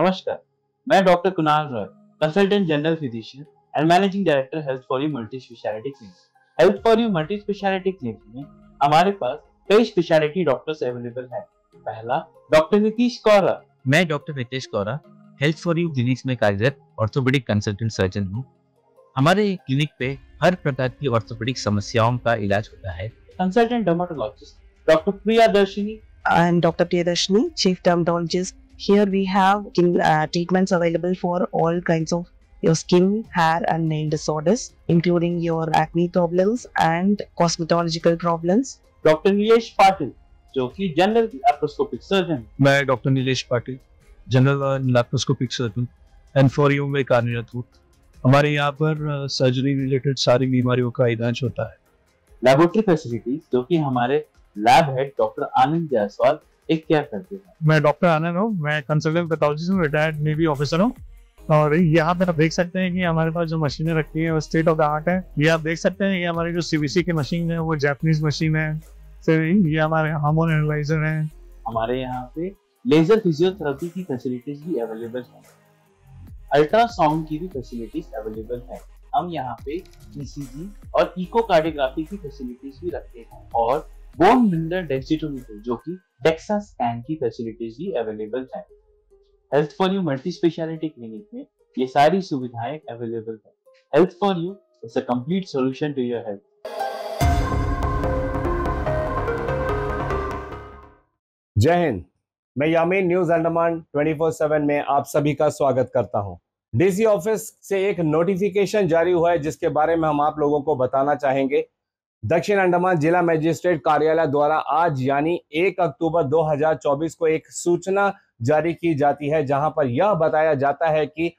नमस्कार मैं doctor Kunal Roy consultant general physician and managing director health for you multi speciality clinic health for you multi speciality clinic में हमारे पास कई speciality doctors available हैं पहला doctor Nitish Kaura मैं doctor Nitesh Kaura health for you clinics में कार्यरत ऑर्थोपेडिक कंसल्टेंट सर्जन हूँ हमारे क्लिनिक पे हर प्रकार की ऑर्थोपेडिक समस्याओं का इलाज होता है कंसल्टेंट डॉक्टर प्रिया दर्शनी and doctor Priya Darshani chief dermatologist Here we have skin, uh, treatments available for all kinds of your skin, hair and nail disorders, including your acne problems and cosmetological problems. dr nilesh patil jo ki general laparoscopic surgeon मैं dr nilesh patil general laparoscopic surgeon and for you mai कार्यरत हूँ हमारे यहाँ पर surgery related सारी बीमारियों का इलाज होता है लेबोरेटरी फैसिलिटीज जो कि हमारे lab head doctor Anand Jaiswal एक क्या करते हैं मैं डॉक्टर आनंद हूँ मैं कंसल्टेंट पैथोलॉजिस्ट हूँ रिटायर्ड नेवी ऑफिसर हूँ और यहाँ पर आप देख सकते हैं कि हमारे पास जो मशीनें रखी है वो स्टेट ऑफ द आर्ट है ये आप देख सकते हैं ये हमारे जो सीबीसी की मशीन है वो जापानीज मशीन है फिर ये हमारे हार्मोन एनालाइजर है हमारे यहाँ पे लेजर फिजियोथेरेपी की फैसिलिटीज भी अवेलेबल है अल्ट्रासाउंड की भी फैसिलिटीज अवेलेबल है हम यहाँ पे ईसीजी और इकोकार्डियोग्राफी की फैसिलिटीज भी रखते हैं और बोन मिनरल डेंसिटोमीटर जो की डेक्सा स्कैन की फैसिलिटीज भी अवेलेबल है health for you multi speciality clinic में ये सारी सुविधाएं अवेलेबल है health for you is a complete solution to your health Jai Hind मैं यामीन न्यूज अंडमान 24/7 में आप सभी का स्वागत करता हूं डीसी ऑफिस से एक नोटिफिकेशन जारी हुआ है जिसके बारे में हम आप लोगों को बताना चाहेंगे दक्षिण अंडमान जिला मजिस्ट्रेट कार्यालय द्वारा आज यानी 1 अक्टूबर 2024 को एक सूचना जारी की जाती है जहां पर यह बताया जाता है कि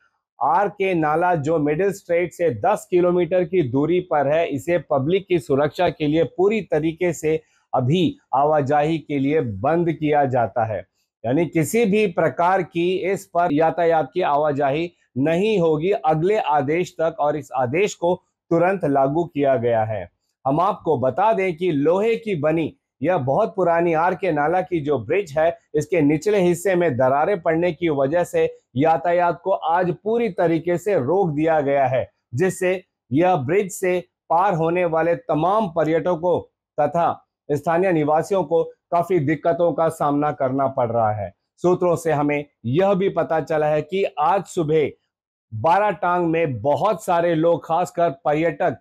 आर के नाला जो मिडिल स्ट्रेट से 10 किलोमीटर की दूरी पर है इसे पब्लिक की सुरक्षा के लिए पूरी तरीके से अभी आवाजाही के लिए बंद किया जाता है यानी किसी भी प्रकार की इस पर यातायात की आवाजाही नहीं होगी अगले आदेश तक और इस आदेश को तुरंत लागू किया गया है हम आपको बता दें कि लोहे की बनी यह बहुत पुरानी आर के नाला की जो ब्रिज है इसके निचले हिस्से में दरारें पड़ने की वजह से यातायात को आज पूरी तरीके से रोक दिया गया है जिससे यह ब्रिज से पार होने वाले तमाम पर्यटकों तथा स्थानीय निवासियों को काफी दिक्कतों का सामना करना पड़ रहा है सूत्रों से हमें यह भी पता चला है कि आज सुबह बाराटांग में बहुत सारे लोग खासकर पर्यटक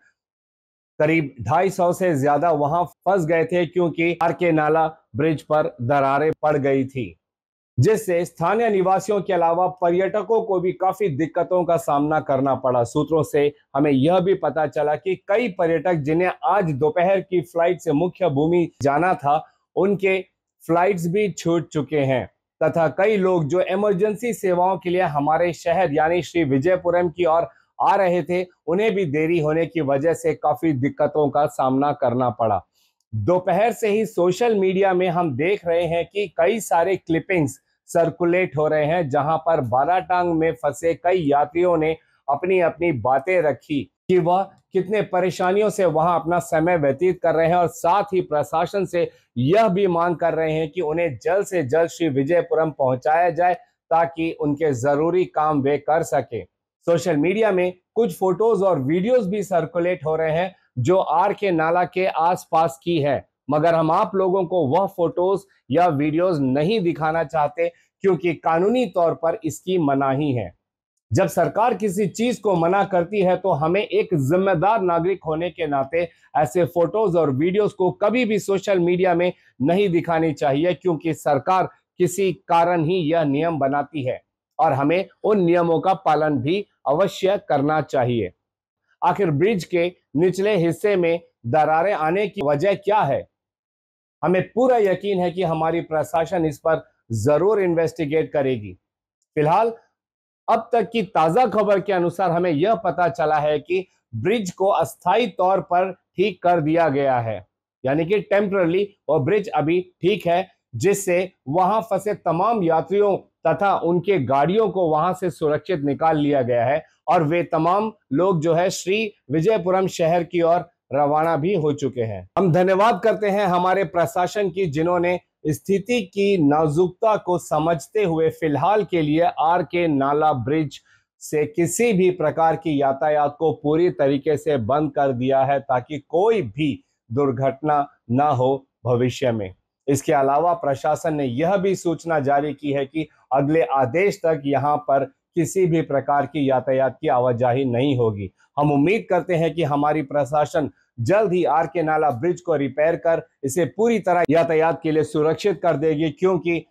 करीब 250 से ज्यादा वहां फंस गए थे क्योंकि आर के नाला ब्रिज पर दरारें पड़ गई थी जिससे स्थानीय निवासियों के अलावा पर्यटकों को भी काफी दिक्कतों का सामना करना पड़ा सूत्रों से हमें यह भी पता चला कि कई पर्यटक जिन्हें आज दोपहर की फ्लाइट से मुख्य भूमि जाना था उनके फ्लाइट्स भी छूट चुके हैं तथा कई लोग जो इमरजेंसी सेवाओं के लिए हमारे शहर यानी श्री विजयपुरम की ओर आ रहे थे उन्हें भी देरी होने की वजह से काफी दिक्कतों का सामना करना पड़ा दोपहर से ही सोशल मीडिया में हम देख रहे हैं कि कई सारे क्लिपिंग्स सर्कुलेट हो रहे हैं जहां पर बाराटांग में फंसे कई यात्रियों ने अपनी अपनी बातें रखी कि वह कितने परेशानियों से वहां अपना समय व्यतीत कर रहे हैं और साथ ही प्रशासन से यह भी मांग कर रहे हैं कि उन्हें जल्द से जल्द श्री विजयपुरम पहुंचाया जाए ताकि उनके जरूरी काम वे कर सकें सोशल मीडिया में कुछ फोटोज और वीडियोस भी सर्कुलेट हो रहे हैं जो आर के नाला के आसपास की है मगर हम आप लोगों को वह फोटोज या वीडियोस नहीं दिखाना चाहते क्योंकि कानूनी तौर पर इसकी मनाही है जब सरकार किसी चीज को मना करती है तो हमें एक जिम्मेदार नागरिक होने के नाते ऐसे फोटोज और वीडियोस को कभी भी सोशल मीडिया में नहीं दिखानी चाहिए क्योंकि सरकार किसी कारण ही यह नियम बनाती है और हमें उन नियमों का पालन भी अवश्य करना चाहिए आखिर ब्रिज के निचले हिस्से में दरारें आने की वजह क्या है हमें पूरा यकीन है कि हमारी प्रशासन इस पर जरूर इन्वेस्टिगेट करेगी फिलहाल अब तक की ताजा खबर के अनुसार हमें यह पता चला है कि ब्रिज को अस्थायी तौर पर ठीक कर दिया गया है यानी कि टेम्परली वो ब्रिज अभी ठीक है जिससे वहां फंसे तमाम यात्रियों तथा उनके गाड़ियों को वहां से सुरक्षित निकाल लिया गया है और वे तमाम लोग जो है श्री विजयपुरम शहर की ओर रवाना भी हो चुके हैं हम धन्यवाद करते हैं हमारे प्रशासन की जिन्होंने स्थिति की नाजुकता को समझते हुए फिलहाल के लिए आर के नाला ब्रिज से किसी भी प्रकार की यातायात को पूरी तरीके से बंद कर दिया है ताकि कोई भी दुर्घटना ना हो भविष्य में इसके अलावा प्रशासन ने यह भी सूचना जारी की है कि अगले आदेश तक यहाँ पर किसी भी प्रकार की यातायात की आवाजाही नहीं होगी हम उम्मीद करते हैं कि हमारी प्रशासन जल्द ही आर के नाला ब्रिज को रिपेयर कर इसे पूरी तरह यातायात के लिए सुरक्षित कर देगी क्योंकि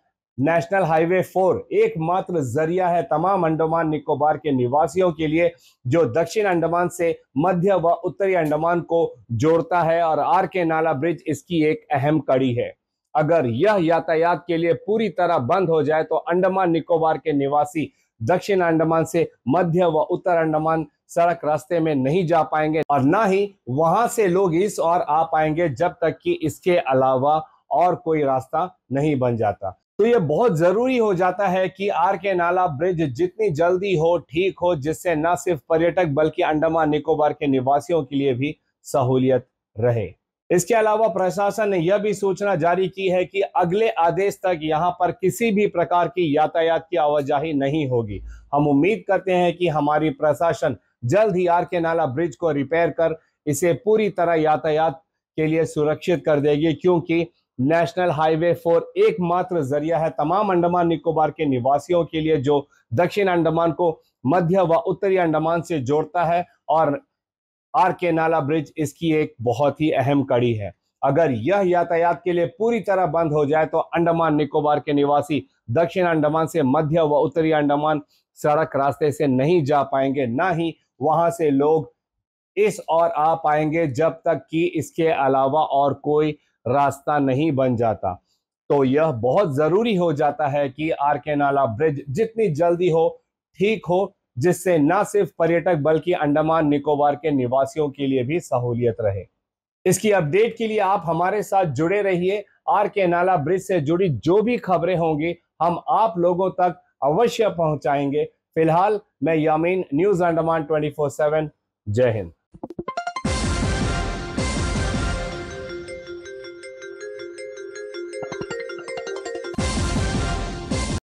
नेशनल हाईवे फोर एकमात्र जरिया है तमाम अंडमान निकोबार के निवासियों के लिए जो दक्षिण अंडमान से मध्य व उत्तरी अंडमान को जोड़ता है और आर के नाला ब्रिज इसकी एक अहम कड़ी है अगर यह यातायात के लिए पूरी तरह बंद हो जाए तो अंडमान निकोबार के निवासी दक्षिण अंडमान से मध्य व उत्तर अंडमान सड़क रास्ते में नहीं जा पाएंगे और ना ही वहां से लोग इस और आ पाएंगे जब तक कि इसके अलावा और कोई रास्ता नहीं बन जाता तो ये बहुत जरूरी हो जाता है कि आर के नाला ब्रिज जितनी जल्दी हो ठीक हो जिससे न सिर्फ पर्यटक बल्कि अंडमान निकोबार के निवासियों के लिए भी सहूलियत रहे इसके अलावा प्रशासन ने यह भी सूचना जारी की है कि अगले आदेश तक यहां पर किसी भी प्रकार की यातायात की आवाजाही नहीं होगी हम उम्मीद करते हैं कि हमारी प्रशासन जल्द ही आर के नाला ब्रिज को रिपेयर कर इसे पूरी तरह यातायात के लिए सुरक्षित कर देगी क्योंकि नेशनल हाईवे फोर एकमात्र जरिया है तमाम अंडमान निकोबार के निवासियों के लिए जो दक्षिण अंडमान को मध्य व उत्तरी अंडमान से जोड़ता है और आर के नाला ब्रिज इसकी एक बहुत ही अहम कड़ी है अगर यह यातायात के लिए पूरी तरह बंद हो जाए तो अंडमान निकोबार के निवासी दक्षिण अंडमान से मध्य व उत्तरी अंडमान सड़क रास्ते से नहीं जा पाएंगे ना ही वहां से लोग इस और आ पाएंगे जब तक कि इसके अलावा और कोई रास्ता नहीं बन जाता तो यह बहुत ज़रूरी हो जाता है कि आर के नाला ब्रिज जितनी जल्दी हो ठीक हो जिससे न सिर्फ पर्यटक बल्कि अंडमान निकोबार के निवासियों के लिए भी सहूलियत रहे इसकी अपडेट के लिए आप हमारे साथ जुड़े रहिए आर के नाला ब्रिज से जुड़ी जो भी खबरें होंगी हम आप लोगों तक अवश्य पहुंचाएंगे फिलहाल मैं यामीन न्यूज अंडमान 24/7 जय हिंद